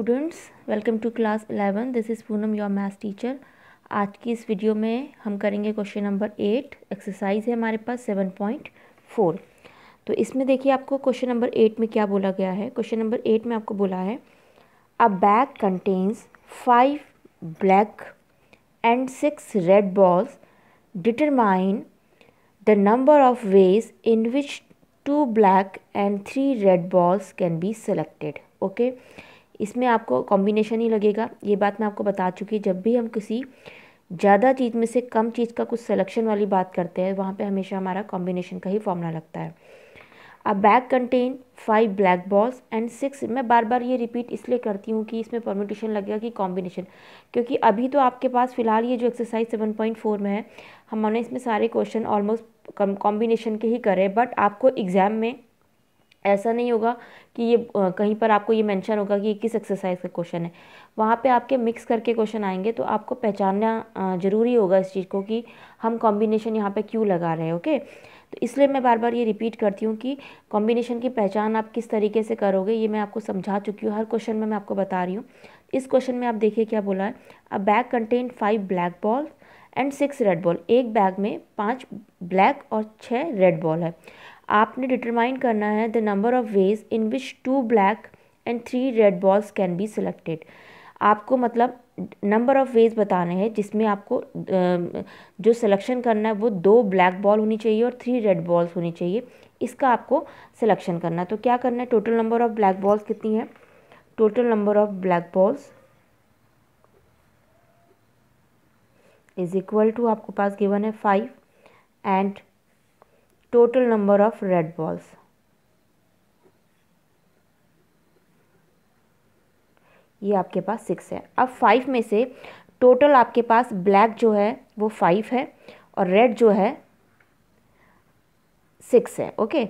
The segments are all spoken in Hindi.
Students welcome to class eleven this is Poonam your math teacher आज की इस वीडियो में हम करेंगे क्वेश्चन नंबर एट एक्सरसाइज है हमारे पास सेवन पॉइंट फोर तो इसमें देखिए आपको क्वेश्चन नंबर एट में क्या बोला गया है क्वेश्चन नंबर एट में आपको बोला है a bag contains five black and six red balls determine the number of ways in which two black and three red balls can be selected okay इसमें आपको कॉम्बिनेशन ही लगेगा ये बात मैं आपको बता चुकी जब भी हम किसी ज़्यादा चीज़ में से कम चीज़ का कुछ सिलेक्शन वाली बात करते हैं वहाँ पे हमेशा हमारा कॉम्बिनेशन का ही फॉर्मूला लगता है a bag contain five black balls and six मैं बार बार ये रिपीट इसलिए करती हूँ कि इसमें परमिटेशन लगेगा कि कॉम्बिनेशन क्योंकि अभी तो आपके पास फ़िलहाल ये जो एक्सरसाइज सेवन पॉइंट फोर में है हमने इसमें सारे क्वेश्चन ऑलमोस्ट कॉम्बिनेशन के ही करे बट आपको एग्ज़ाम में ऐसा नहीं होगा कि ये कहीं पर आपको ये मेंशन होगा कि किस एक्सरसाइज का क्वेश्चन है वहाँ पे आपके मिक्स करके क्वेश्चन आएंगे तो आपको पहचानना ज़रूरी होगा इस चीज़ को कि हम कॉम्बिनेशन यहाँ पे क्यों लगा रहे हैं ओके तो इसलिए मैं बार बार ये रिपीट करती हूँ कि कॉम्बिनेशन की पहचान आप किस तरीके से करोगे ये मैं आपको समझा चुकी हूँ हर क्वेश्चन में मैं आपको बता रही हूँ इस क्वेश्चन में आप देखिए क्या बोला है a bag contain five black ball and six red ball एक बैग में पाँच ब्लैक और छः रेड बॉल है आपने डिटरमाइन करना है the number of ways in which two black and three red balls can be selected आपको मतलब नंबर ऑफ़ वेज बताने हैं जिसमें आपको जो सिलेक्शन करना है वो दो ब्लैक बॉल होनी चाहिए और थ्री रेड बॉल्स होनी चाहिए इसका आपको सिलेक्शन करना है तो क्या करना है total number of black balls कितनी है total number of black balls is equal to आपको पास गिवन है five and total number of red balls. ये आपके पास सिक्स है अब फाइव में से टोटल आपके पास ब्लैक जो है वो फाइव है और रेड जो है सिक्स है ओके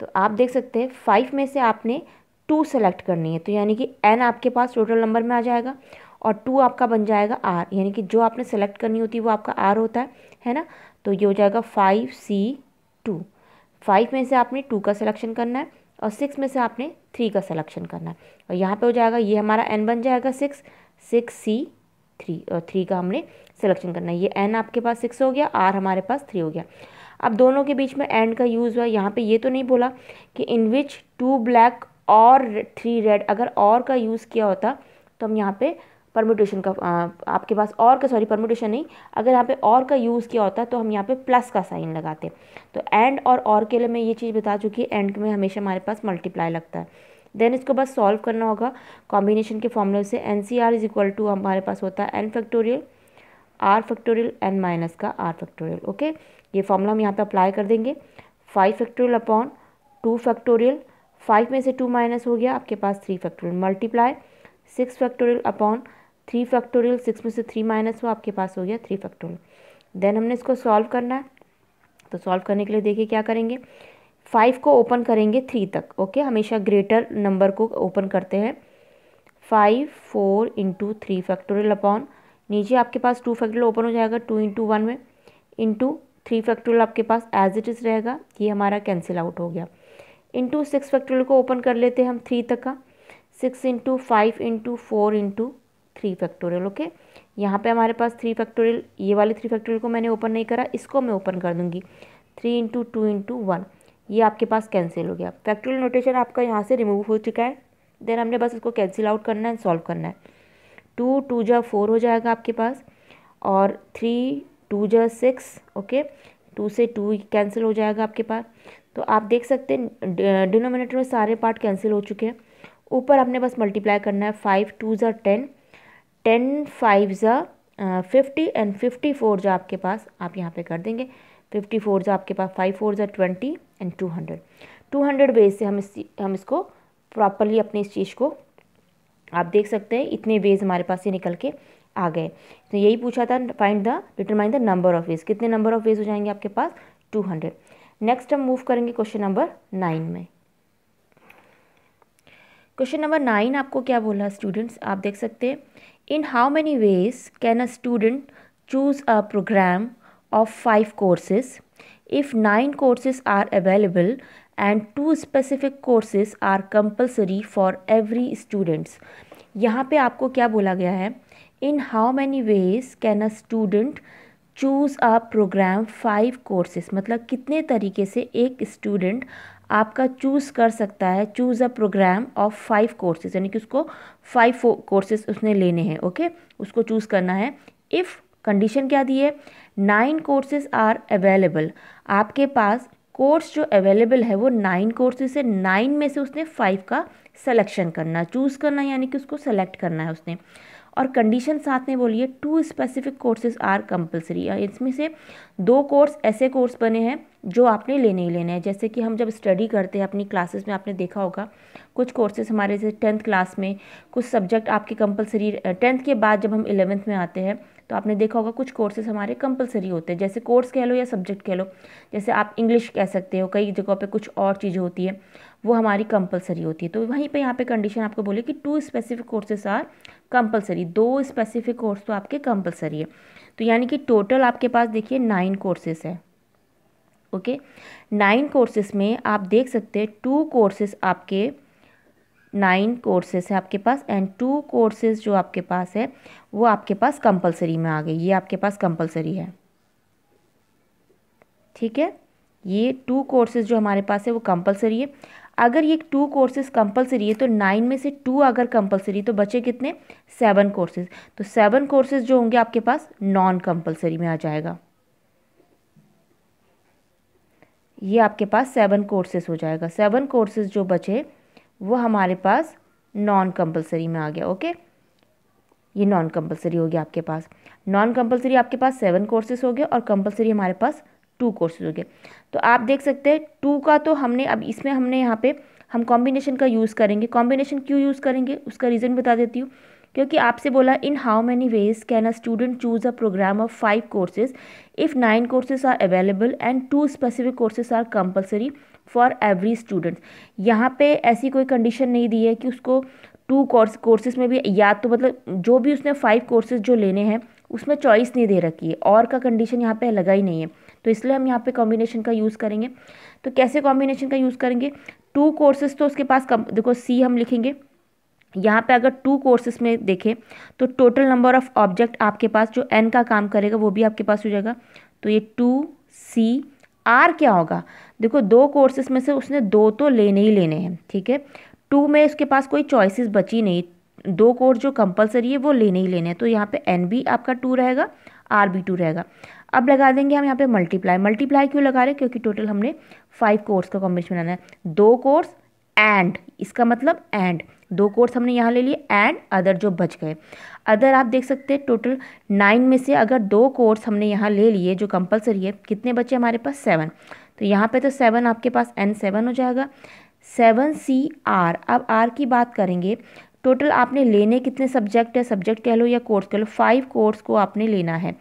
तो आप देख सकते हैं फाइव में से आपने टू सेलेक्ट करनी है तो यानी कि एन आपके पास टोटल नंबर में आ जाएगा और टू आपका बन जाएगा आर यानी कि जो आपने सेलेक्ट करनी होती है वो आपका आर होता है है ना तो ये हो जाएगा फाइव सी टू फाइव में से आपने टू का सिलेक्शन करना है और सिक्स में से आपने थ्री का सिलेक्शन करना है और यहाँ पे हो जाएगा ये हमारा एन बन जाएगा सिक्स सिक्स सी थ्री और थ्री का हमने सिलेक्शन करना है ये एन आपके पास सिक्स हो गया आर हमारे पास थ्री हो गया अब दोनों के बीच में एंड का यूज़ हुआ यहाँ पे ये तो नहीं बोला कि इन विच टू ब्लैक और थ्री रेड अगर और का यूज़ किया होता तो हम यहाँ पे परम्यूटेशन का आपके पास और का सॉरी परम्यूटेशन नहीं अगर यहाँ पे और का यूज़ किया होता तो हम यहाँ पे प्लस का साइन लगाते तो एंड और और के लिए मैं ये चीज़ बता चुकी एंड में हमेशा हमारे पास मल्टीप्लाई लगता है देन इसको बस सॉल्व करना होगा कॉम्बिनेशन के फॉर्मूले से N C R is equal to हमारे पास होता है N factorial R factorial N minus का आर फैक्टोरियल ओके ये फॉर्मूला हम यहाँ पे अप्लाई कर देंगे five factorial upon two factorial five में से टू माइनस हो गया आपके पास three factorial multiply six factorial upon three factorial six में से थ्री माइनस हुआ आपके पास हो गया थ्री फैक्टोरियल देन हमने इसको सॉल्व करना है तो सॉल्व करने के लिए देखिए क्या करेंगे फाइव को ओपन करेंगे थ्री तक ओके हमेशा ग्रेटर नंबर को ओपन करते हैं five four into three factorial upon नीचे आपके पास टू फैक्टोरियल ओपन हो जाएगा टू इंटू वन में इंटू थ्री फैक्टोरियल आपके पास एज इट इज़ रहेगा ये हमारा कैंसिल आउट हो गया इंटू सिक्स फैक्टोरियल को ओपन कर लेते हैं हम थ्री तक का six into five into four into three factorial okay यहाँ पे हमारे पास थ्री फैक्टोरियल ये वाले थ्री फैक्टोरियल को मैंने ओपन नहीं करा इसको मैं ओपन कर दूँगी three into two into one ये आपके पास कैंसिल हो गया फैक्टोरियल नोटेशन आपका यहाँ से रिमूव हो चुका है देन हमने बस इसको कैंसिल आउट करना है सॉल्व करना है टू टू जा फोर हो जाएगा आपके पास और थ्री टू जा सिक्स ओके टू से टू कैंसिल हो जाएगा आपके पास तो आप देख सकते हैं डिनोमिनेटर में सारे पार्ट कैंसिल हो चुके हैं ऊपर हमने बस मल्टीप्लाई करना है फाइव टू ज़ा टेन टेन फाइव ज़ा फिफ्टी एंड फिफ्टी फोर जो आपके पास आप यहाँ पे कर देंगे फिफ्टी फोर ज़ा आपके पास फाइव फोर ज़ा twenty and two hundred two hundred ways से हम इस हम इसको प्रॉपरली अपने इस चीज़ को आप देख सकते हैं इतने वेज हमारे पास से निकल के आ गए तो यही पूछा था find the determine the number of ways कितने नंबर ऑफ वेज हो जाएंगे आपके पास टू हंड्रेड नेक्स्ट हम मूव करेंगे क्वेश्चन नंबर नाइन में क्वेश्चन नंबर नाइन आपको क्या बोला स्टूडेंट्स आप देख सकते हैं In how many ways can a student choose a program of 5 courses if 9 courses are available and 2 specific courses are compulsory for every students? यहाँ पे आपको क्या बोला गया है in how many ways can a student choose a program five courses मतलब कितने तरीके से एक स्टूडेंट आपका चूज़ कर सकता है choose a program of five courses यानी कि उसको फाइव कोर्सेज उसने लेने हैं ओके उसको चूज़ करना है इफ़ कंडीशन क्या दी है नाइन कोर्सेज आर अवेलेबल आपके पास कोर्स जो अवेलेबल है वो नाइन कोर्सेज है नाइन में से उसने फाइव का सेलेक्शन करना चूज़ करना यानी कि उसको सेलेक्ट करना है उसने और कंडीशन साथ में बोलिए two specific courses are compulsory इसमें से दो कोर्स ऐसे कोर्स बने हैं जो आपने लेने ही लेने हैं जैसे कि हम जब स्टडी करते हैं अपनी क्लासेस में आपने देखा होगा कुछ कोर्सेज हमारे जैसे टेंथ क्लास में कुछ सब्जेक्ट आपके कंपलसरी टेंथ के बाद जब हम इलेवेंथ में आते हैं तो आपने देखा होगा कुछ कोर्सेज हमारे कंपलसरी होते हैं जैसे कोर्स कह लो या सब्जेक्ट कह लो जैसे आप इंग्लिश कह सकते हो कई जगहों पे कुछ और चीज़ें होती है वो हमारी कंपलसरी होती है तो वहीं पे यहाँ पे कंडीशन आपको बोले कि two specific courses are compulsory दो स्पेसिफिक कोर्स तो आपके कंपलसरी है तो यानी कि टोटल आपके पास देखिए नाइन कोर्सेज है ओके नाइन कोर्सेज में आप देख सकते हैं टू कोर्सेज आपके नाइन कोर्सेज है आपके पास एंड टू कोर्सेज जो आपके पास है वो आपके पास कंपलसरी में आ गई ये आपके पास कंपलसरी है ठीक है ये टू कोर्सेज जो हमारे पास है वो कंपलसरी है अगर ये टू कोर्सेज कंपलसरी है तो नाइन में से टू अगर कंपलसरी तो बचे कितने सेवन कोर्सेज तो सेवन कोर्सेज जो होंगे आपके पास नॉन कंपलसरी में आ जाएगा ये आपके पास सेवन कोर्सेज हो जाएगा सेवन कोर्सेज जो बचे वो हमारे पास नॉन कंपलसरी में आ गया ओके ये नॉन कंपलसरी हो गया आपके पास नॉन कंपलसरी आपके पास सेवन कोर्सेज हो गए और कंपलसरी हमारे पास टू कोर्सेज हो गए तो आप देख सकते हैं टू का तो हमने अब इसमें हमने यहाँ पे हम कॉम्बिनेशन का यूज़ करेंगे कॉम्बिनेशन क्यों यूज़ करेंगे उसका रीज़न बता देती हूँ क्योंकि आपसे बोला in how many ways can a student choose a program of five courses if nine courses are available and two specific courses are compulsory for every student यहाँ पे ऐसी कोई कंडीशन नहीं दी है कि उसको टू कोर्स कोर्सेज में भी या तो मतलब जो भी उसने फाइव कोर्सेज जो लेने हैं उसमें चॉइस नहीं दे रखी है और का कंडीशन यहाँ पे लगा ही नहीं है तो इसलिए हम यहाँ पे कॉम्बिनेशन का यूज़ करेंगे तो कैसे कॉम्बिनेशन का यूज़ करेंगे टू कोर्सेज तो उसके पास कम देखो सी हम लिखेंगे यहाँ पे अगर टू कोर्सेज में देखें तो टोटल नंबर ऑफ ऑब्जेक्ट आपके पास जो एन का काम करेगा वो भी आपके पास हो जाएगा तो ये टू सी आर क्या होगा देखो दो कोर्सेज में से उसने दो तो लेने ही लेने हैं ठीक है टू में उसके पास कोई चॉइसेस बची नहीं दो कोर्स जो कंपलसरी है वो लेने ही लेने हैं तो यहाँ पे एन बी आपका टू रहेगा आर बी टू रहेगा अब लगा देंगे हम यहाँ पे मल्टीप्लाई मल्टीप्लाई क्यों लगा रहे क्योंकि टोटल हमने फाइव कोर्स का कॉम्बिनेशन बनाना है दो कोर्स एंड इसका मतलब एंड दो कोर्स हमने यहाँ ले लिए एंड अदर जो बच गए अदर आप देख सकते हैं टोटल नाइन में से अगर दो कोर्स हमने यहाँ ले लिए जो कंपलसरी है कितने बचे हमारे पास सेवन तो यहाँ पे तो सेवन आपके पास एन सेवन हो जाएगा सेवन सी आर अब आर की बात करेंगे टोटल आपने लेने कितने सब्जेक्ट है सब्जेक्ट कह लो या कोर्स कह लो फाइव कोर्स को आपने लेना है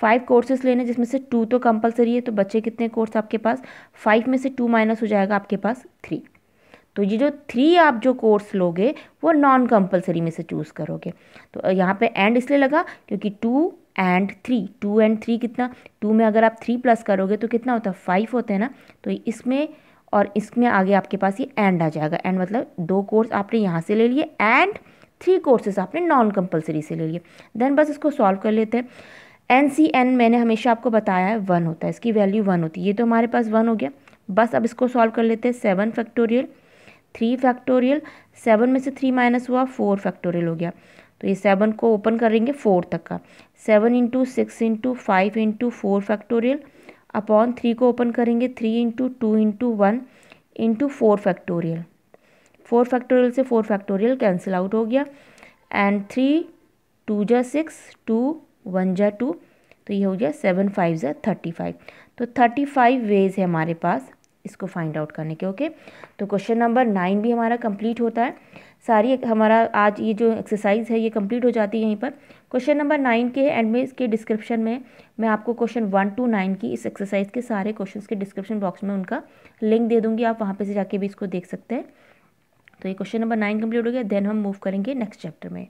फाइव कोर्सेज लेने जिसमें से टू तो कंपलसरी है तो बच्चे कितने कोर्स आपके पास फाइव में से टू माइनस हो जाएगा आपके पास थ्री तो ये जो थ्री आप जो कोर्स लोगे वो नॉन कंपलसरी में से चूज़ करोगे तो यहाँ पे एंड इसलिए लगा क्योंकि two and three two and three कितना टू में अगर आप थ्री प्लस करोगे तो कितना होता है फाइव होते हैं ना तो इसमें और इसमें आगे आपके पास ये एंड आ जाएगा एंड मतलब दो कोर्स आपने यहाँ से ले लिए एंड थ्री कोर्सेज आपने नॉन कंपलसरी से ले लिए देन बस इसको सॉल्व कर लेते हैं एन सी एन मैंने हमेशा आपको बताया है वन होता है इसकी वैल्यू वन होती है ये तो हमारे पास वन हो गया बस अब इसको सॉल्व कर लेते हैं seven factorial three factorial seven में से थ्री माइनस हुआ फोर फैक्टोरियल हो गया तो ये सेवन को ओपन करेंगे फोर तक का seven into six into five into four factorial upon three को ओपन करेंगे three into two into one into four factorial four factorial से फोर फैक्टोरियल कैंसिल आउट हो गया एंड थ्री टू जा सिक्स टू वन जा टू तो ये हो गया सेवन फाइव ज़ा थर्टी फाइव तो थर्टी फाइव वेज है हमारे पास इसको फाइंड आउट करने के ओके तो क्वेश्चन नंबर नाइन भी हमारा कंप्लीट होता है सारी हमारा आज ये जो एक्सरसाइज है ये कंप्लीट हो जाती है यहीं पर क्वेश्चन नंबर नाइन के एंड में इसके डिस्क्रिप्शन में मैं आपको क्वेश्चन वन टू नाइन की इस एक्सरसाइज के सारे क्वेश्चन के डिस्क्रिप्शन बॉक्स में उनका लिंक दे दूँगी आप वहाँ पर से जाके भी इसको देख सकते हैं तो ये क्वेश्चन नंबर नाइन कम्प्लीट हो गया देन हम मूव करेंगे नेक्स्ट चैप्टर में